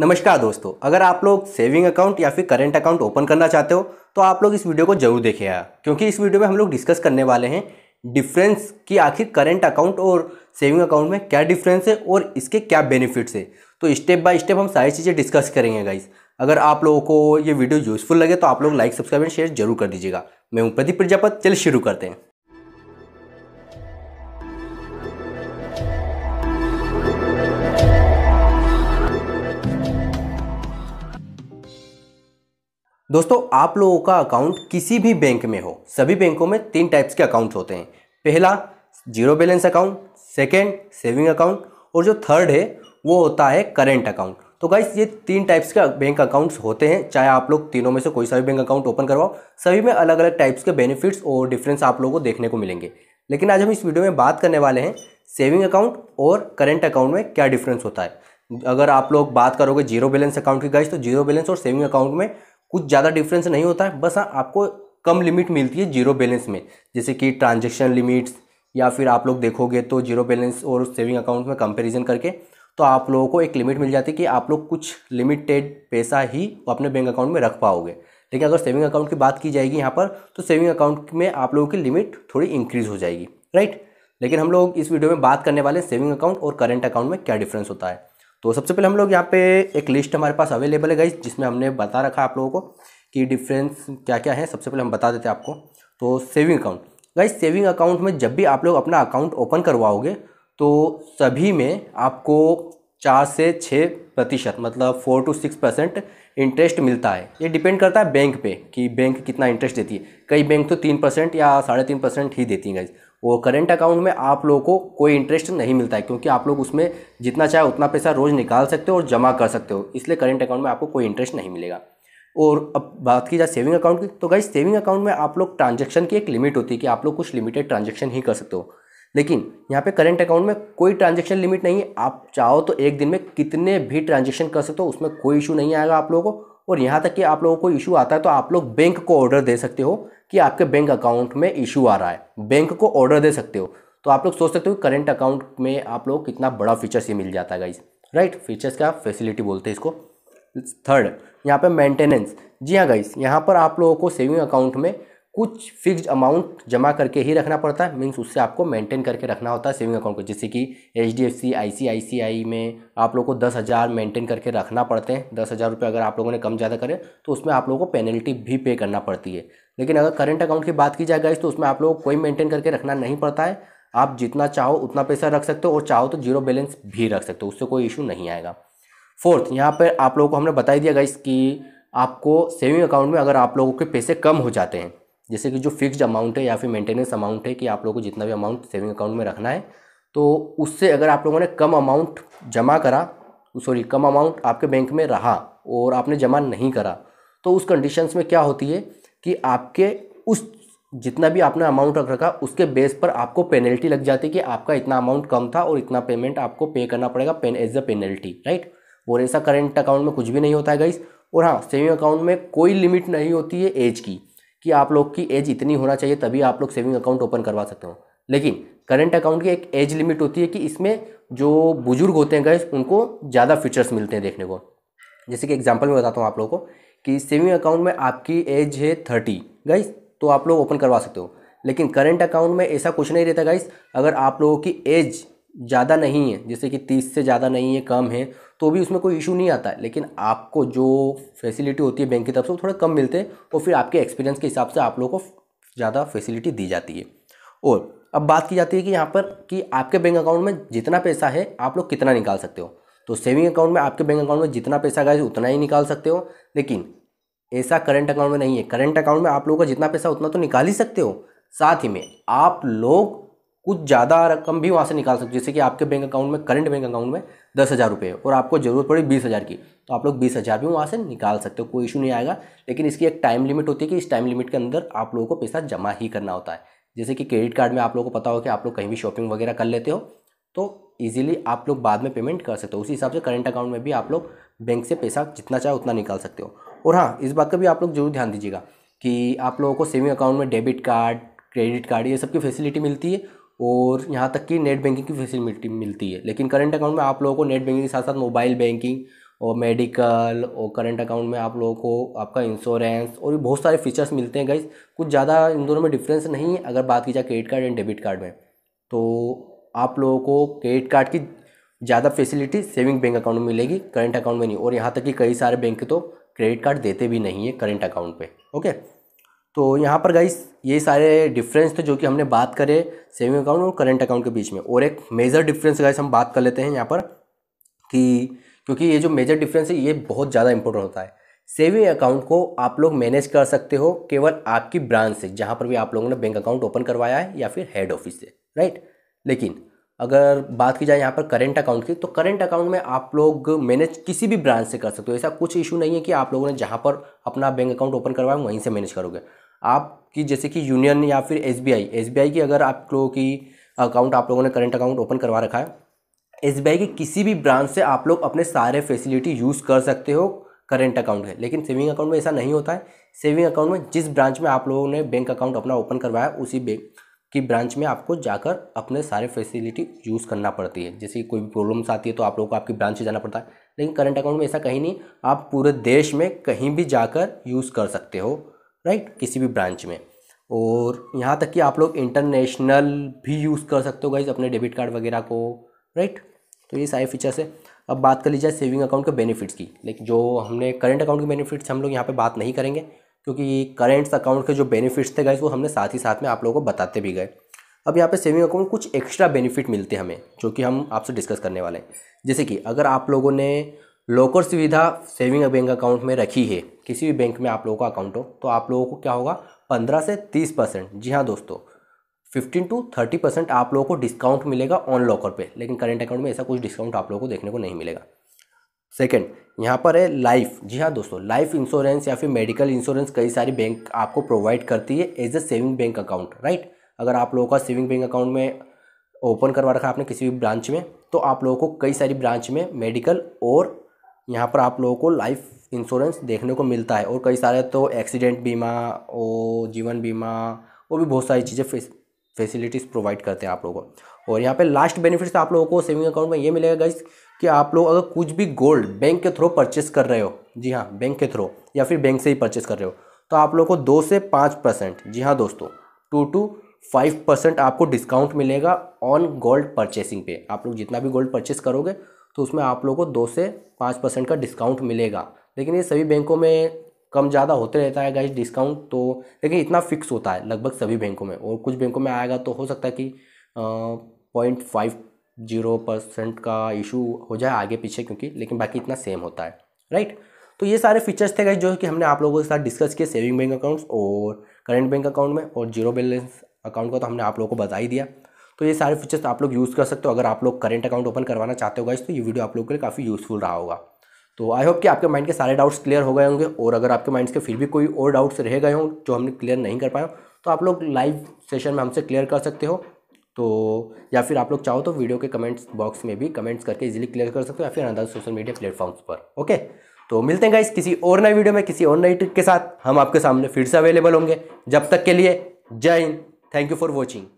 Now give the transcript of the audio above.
नमस्कार दोस्तों अगर आप लोग सेविंग अकाउंट या फिर करेंट अकाउंट ओपन करना चाहते हो तो आप लोग इस वीडियो को जरूर देखिएगा क्योंकि इस वीडियो में हम लोग डिस्कस करने वाले हैं डिफरेंस कि आखिर करेंट अकाउंट और सेविंग अकाउंट में क्या डिफरेंस है और इसके क्या बेनिफिट्स है तो स्टेप बाय स्टेप हम सारी चीज़ें डिस्कस करेंगे गाइस अगर आप लोगों को ये वीडियो यूजफुल लगे तो आप लोग लाइक सब्सक्राइब एंड शेयर जरूर कर दीजिएगा मैं हूँ प्रदीप प्रजापत चलिए शुरू करते हैं दोस्तों आप लोगों का अकाउंट किसी भी बैंक में हो सभी बैंकों में तीन टाइप्स के अकाउंट होते हैं पहला zero balance account second saving account और जो थर्ड है वो होता है करेंट अकाउंट तो गाइस ये तीन टाइप्स के बैंक अकाउंट्स होते हैं चाहे आप लोग तीनों में से कोई सा भी बैंक अकाउंट ओपन करवाओ सभी में अलग अलग टाइप्स के बेनिफिट्स और डिफरेंस आप लोगों को देखने को मिलेंगे लेकिन आज हम इस वीडियो में बात करने वाले हैं सेविंग अकाउंट और करेंट अकाउंट में क्या डिफरेंस होता है अगर आप लोग बात करोगे जीरो बैलेंस अकाउंट की गाइस तो जीरो बैलेंस और सेविंग अकाउंट में कुछ ज़्यादा डिफरेंस नहीं होता है बस हाँ आपको कम लिमिट मिलती है जीरो बैलेंस में जैसे कि ट्रांजेक्शन लिमिट्स या फिर आप लोग देखोगे तो जीरो बैलेंस और सेविंग अकाउंट में कंपेरिजन करके तो आप लोगों को एक लिमिट मिल जाती है कि आप लोग कुछ लिमिटेड पैसा ही अपने बैंक अकाउंट में रख पाओगे लेकिन अगर सेविंग अकाउंट की बात की जाएगी यहाँ पर तो सेविंग अकाउंट में आप लोगों की लिमिट थोड़ी इंक्रीज़ हो जाएगी राइट लेकिन हम लोग इस वीडियो में बात करने वाले सेविंग अकाउंट और करेंट अकाउंट में क्या डिफरेंस होता है तो सबसे पहले हम लोग यहाँ पे एक लिस्ट हमारे पास अवेलेबल है गाइज जिसमें हमने बता रखा आप लोगों को कि डिफरेंस क्या क्या है सबसे पहले हम बता देते हैं आपको तो saving account guys saving account में जब भी आप लोग अपना अकाउंट ओपन करवाओगे तो सभी में आपको चार से छः प्रतिशत मतलब four to six percent interest मिलता है ये डिपेंड करता है बैंक पे कि बैंक कितना इंटरेस्ट देती है कई बैंक तो तीन परसेंट या साढ़े तीन परसेंट ही देती हैं गाइज और करेंट अकाउंट में आप लोगों को कोई इंटरेस्ट नहीं मिलता है क्योंकि आप लोग उसमें जितना चाहे उतना पैसा रोज़ निकाल सकते हो और जमा कर सकते हो इसलिए करेंट अकाउंट में आपको कोई इंटरेस्ट नहीं मिलेगा और अब बात की जाए सेविंग अकाउंट की तो गाइज सेविंग अकाउंट में आप लोग ट्रांजेक्शन की एक लिमिट होती है कि आप लोग कुछ लिमिटेड ट्रांजेक्शन ही कर सकते हो लेकिन यहाँ पे करेंट अकाउंट में कोई ट्रांजेक्शन लिमिट नहीं है आप चाहो तो एक दिन में कितने भी ट्रांजेक्शन कर सकते हो उसमें कोई इशू नहीं आएगा आप लोगों को और यहाँ तक कि आप लोगों को इशू आता है तो आप लोग बैंक को ऑर्डर दे सकते हो कि आपके बैंक अकाउंट में इशू आ रहा है बैंक को ऑर्डर दे सकते हो तो आप लोग सोच सकते हो करेंट अकाउंट में आप लोग कितना बड़ा फीचर्स ये मिल जाता है गाइज राइट फीचर्स का फैसिलिटी बोलते हैं इसको थर्ड यहाँ पे मेंटेनेंस जी हाँ गाइस यहाँ पर आप लोगों को सेविंग अकाउंट में कुछ फिक्स्ड अमाउंट जमा करके ही रखना पड़ता है मीन्स उससे आपको मेंटेन करके रखना होता है सेविंग अकाउंट को जैसे कि H D F C I C I C I में आप लोगों को दस हज़ार मेंटेन करके रखना पड़ते हैं दस हज़ार रुपये अगर आप लोगों ने कम ज़्यादा करें तो उसमें आप लोगों को पेनल्टी भी पे करना पड़ती है लेकिन अगर करंट अकाउंट की बात की जाए इस तो उसमें आप लोग को कोई मेंटेन करके रखना नहीं पड़ता है आप जितना चाहो उतना पैसा रख सकते हो और चाहो तो जीरो बैलेंस भी रख सकते हो उससे कोई इशू नहीं आएगा फोर्थ यहाँ पर आप लोगों को हमने बताई दिया गाइस कि आपको सेविंग अकाउंट में अगर आप लोगों के पैसे कम हो जाते हैं जैसे कि जो फिक्स्ड अमाउंट है या फिर मेंटेनेंस अमाउंट है कि आप लोगों को जितना भी अमाउंट सेविंग अकाउंट में रखना है तो उससे अगर आप लोगों ने कम अमाउंट जमा करा सॉरी कम अमाउंट आपके बैंक में रहा और आपने जमा नहीं करा तो उस कंडीशंस में क्या होती है कि आपके उस जितना भी आपने अमाउंट रख रखा उसके बेस पर आपको पेनल्टी लग जाती है कि आपका इतना अमाउंट कम था और इतना पेमेंट आपको पे करना पड़ेगा pen as a penalty right और ऐसा करेंट अकाउंट में कुछ भी नहीं होता है गाइस और हाँ सेविंग अकाउंट में कोई लिमिट नहीं होती है एज की कि आप लोग की एज इतनी होना चाहिए तभी आप लोग सेविंग अकाउंट ओपन करवा सकते हो लेकिन करंट अकाउंट की एक एज लिमिट होती है कि इसमें जो बुजुर्ग होते हैं गए उनको ज़्यादा फीचर्स मिलते हैं देखने को जैसे कि एग्जाम्पल मैं बताता हूँ आप लोगों को कि सेविंग अकाउंट में आपकी एज है थर्टी गाइस तो आप लोग ओपन करवा सकते हो लेकिन करंट अकाउंट में ऐसा कुछ नहीं रहता गाइस अगर आप लोगों की एज ज़्यादा नहीं है जैसे कि तीस से ज़्यादा नहीं है कम है तो भी उसमें कोई इशू नहीं आता है लेकिन आपको जो फैसिलिटी होती है बैंक की तरफ से वो थोड़ा कम मिलते हैं और तो फिर आपके एक्सपीरियंस के हिसाब से आप लोगों को ज़्यादा फैसिलिटी दी जाती है और अब बात की जाती है कि यहाँ पर कि आपके बैंक अकाउंट में जितना पैसा है आप लोग कितना निकाल सकते हो तो सेविंग अकाउंट में आपके बैंक अकाउंट में जितना पैसा गए उतना ही निकाल सकते हो लेकिन ऐसा करंट अकाउंट में नहीं है करंट अकाउंट में आप लोगों का जितना पैसा उतना तो निकाल ही सकते हो साथ ही में आप लोग कुछ ज़्यादा रकम भी वहाँ से निकाल सकते हो जैसे कि आपके बैंक अकाउंट में करंट बैंक अकाउंट में दस हज़ार रुपये और आपको ज़रूरत पड़ी बीस हज़ार की तो आप लोग बीस हज़ार भी वहाँ से निकाल सकते हो कोई इशू नहीं आएगा लेकिन इसकी एक टाइम लिमिट होती है कि इस टाइम लिमिट के अंदर आप लोगों को पैसा जमा ही करना होता है जैसे कि क्रेडिट कार्ड में आप लोगों को पता हो कि आप लोग कहीं भी शॉपिंग वगैरह कर लेते हो तो ईजिली आप लोग बाद में पेमेंट कर सकते हो उसी हिसाब से करंट अकाउंट में भी आप लोग बैंक से पैसा जितना चाहे उतना निकाल सकते हो और हाँ इस बात का भी आप लोग जरूर ध्यान दीजिएगा कि आप लोगों को सेविंग अकाउंट में डेबिट कार्ड क्रेडिट कार्ड ये सब की फैसिलिटी मिलती है और यहाँ तक कि नेट बैंकिंग की फैसिलिटी मिलती है लेकिन करंट अकाउंट में आप लोगों को नेट बैंकिंग के साथ साथ मोबाइल बैंकिंग और मेडिकल और करंट अकाउंट में आप लोगों को आपका इंश्योरेंस और भी बहुत सारे फीचर्स मिलते हैं गाइज कुछ ज़्यादा इन दोनों में डिफरेंस नहीं है अगर बात की जाए credit card and debit card में तो आप लोगों को क्रेडिट कार्ड की ज़्यादा फैसिलिटी सेविंग बैंक अकाउंट में मिलेगी करंट अकाउंट में नहीं और यहाँ तक कि कई सारे बैंक तो क्रेडिट कार्ड देते भी नहीं है करंट अकाउंट पर ओके तो यहाँ पर गाइस ये सारे डिफरेंस थे जो कि हमने बात करे सेविंग अकाउंट और करेंट अकाउंट के बीच में और एक मेजर डिफरेंस गाइस हम बात कर लेते हैं यहाँ पर कि क्योंकि ये जो मेजर डिफरेंस है ये बहुत ज़्यादा इंपॉर्टेंट होता है सेविंग अकाउंट को आप लोग मैनेज कर सकते हो केवल आपकी ब्रांच से जहाँ पर भी आप लोगों ने बैंक अकाउंट ओपन करवाया है या फिर हेड ऑफिस से राइट लेकिन अगर बात की जाए यहाँ पर करेंट अकाउंट की तो करेंट अकाउंट में आप लोग मैनेज किसी भी ब्रांच से कर सकते हो ऐसा कुछ इशू नहीं है कि आप लोगों ने जहाँ पर अपना बैंक अकाउंट ओपन करवाया वहीं से मैनेज करोगे आपकी जैसे कि यूनियन या फिर एस बी की अगर आप लोगों की अकाउंट आप लोगों ने करंट अकाउंट ओपन करवा रखा है एस की किसी भी ब्रांच से आप लोग अपने सारे फैसिलिटी यूज़ कर सकते हो करेंट अकाउंट है लेकिन सेविंग अकाउंट में ऐसा नहीं होता है सेविंग अकाउंट में जिस ब्रांच में आप लोगों ने बैंक अकाउंट अपना ओपन करवाया उसी बैंक की ब्रांच में आपको जाकर अपने सारे फैसिलिटी यूज़ करना पड़ती है जैसे कोई भी प्रॉब्लम्स आती है तो आप लोगों को आपकी ब्रांच से जाना पड़ता है लेकिन करंट अकाउंट में ऐसा कहीं नहीं आप पूरे देश में कहीं भी जाकर यूज़ कर सकते हो राइट किसी भी ब्रांच में और यहाँ तक कि आप लोग इंटरनेशनल भी यूज़ कर सकते हो गाइज अपने डेबिट कार्ड वगैरह को राइट तो ये सारे फीचर्स है अब बात कर ली जाए सेविंग अकाउंट के बेनिफिट्स की लेकिन जो हमने करंट अकाउंट के बेनिफिट्स हम लोग यहाँ पे बात नहीं करेंगे क्योंकि करेंट्स अकाउंट के जो बेनिफिट्स थे गाइज वो हमने साथ ही साथ में आप लोगों को बताते भी गए अब यहाँ पे सेविंग अकाउंट कुछ एक्स्ट्रा बेनिफिट मिलते हैं हमें जो कि हम आपसे डिस्कस करने वाले हैं जैसे कि अगर आप लोगों ने लोकर सुविधा सेविंग बैंक अकाउंट में रखी है किसी भी बैंक में आप लोगों का अकाउंट हो तो आप लोगों को क्या होगा पंद्रह से तीस परसेंट जी हाँ दोस्तों फिफ्टीन टू थर्टी परसेंट आप लोगों को डिस्काउंट मिलेगा ऑन लॉकर पे लेकिन करेंट अकाउंट में ऐसा कुछ डिस्काउंट आप लोगों को देखने को नहीं मिलेगा सेकेंड यहाँ पर है लाइफ जी हाँ दोस्तों लाइफ इंश्योरेंस या फिर मेडिकल इंश्योरेंस कई सारी बैंक आपको प्रोवाइड करती है as a saving bank account right अगर आप लोगों का सेविंग बैंक अकाउंट में ओपन करवा रखा आपने किसी भी ब्रांच में तो आप लोगों को कई सारी ब्रांच में मेडिकल और यहाँ पर आप लोगों को लाइफ इंश्योरेंस देखने को मिलता है और कई सारे तो एक्सीडेंट बीमा और जीवन बीमा और भी बहुत सारी चीज़ें फैसिलिटीज़ प्रोवाइड करते हैं आप लोगों को और यहाँ पे लास्ट बेनिफिट्स आप लोगों को सेविंग अकाउंट में ये मिलेगा गाइस कि आप लोग अगर कुछ भी गोल्ड बैंक के थ्रू परचेस कर रहे हो जी हाँ बैंक के थ्रू या फिर बैंक से ही परचेस कर रहे हो तो आप लोगों को दो से पाँच परसेंट जी हाँ दोस्तों टू टू फाइव परसेंट आपको डिस्काउंट मिलेगा ऑन गोल्ड परचेसिंग पे आप लोग जितना भी गोल्ड परचेस करोगे तो उसमें आप लोगों को दो से पाँच परसेंट का डिस्काउंट मिलेगा लेकिन ये सभी बैंकों में कम ज़्यादा होते रहता है गाइस डिस्काउंट तो लेकिन इतना फिक्स होता है लगभग सभी बैंकों में और कुछ बैंकों में आएगा तो हो सकता है कि पॉइंट फाइव जीरो परसेंट का इशू हो जाए आगे पीछे क्योंकि लेकिन बाकी इतना सेम होता है राइट तो ये सारे फीचर्स थे गाइस जो कि हमने आप लोगों के साथ डिस्कस किए सेविंग बैंक अकाउंट्स और करेंट बैंक अकाउंट में और जीरो बैलेंस अकाउंट का तो हमने आप लोगों को बता ही दिया तो ये सारे फीचर्स आप लोग यूज़ कर सकते हो अगर आप लोग करेंट अकाउंट ओपन करवाना चाहते हो गाइस तो ये वीडियो आप लोगों के लिए काफ़ी यूज़फुल रहा होगा तो आई होप कि आपके माइंड के सारे डाउट्स क्लियर हो गए होंगे और अगर आपके माइंड के फिर भी कोई और डाउट्स रह गए हों जो हमने क्लियर नहीं कर पाए तो आप लोग लाइव सेशन में हमसे क्लियर कर सकते हो तो या फिर आप लोग चाहो तो वीडियो के कमेंट्स बॉक्स में भी कमेंट्स करके इजीली क्लियर कर सकते हो या फिर अनदर सोशल मीडिया प्लेटफॉर्म्स पर ओके तो मिलते हैं गाइस किसी और नए वीडियो में किसी और नई ट्रिक के साथ हम आपके सामने फिर से अवेलेबल होंगे जब तक के लिए जय हिंद थैंक यू फॉर वॉचिंग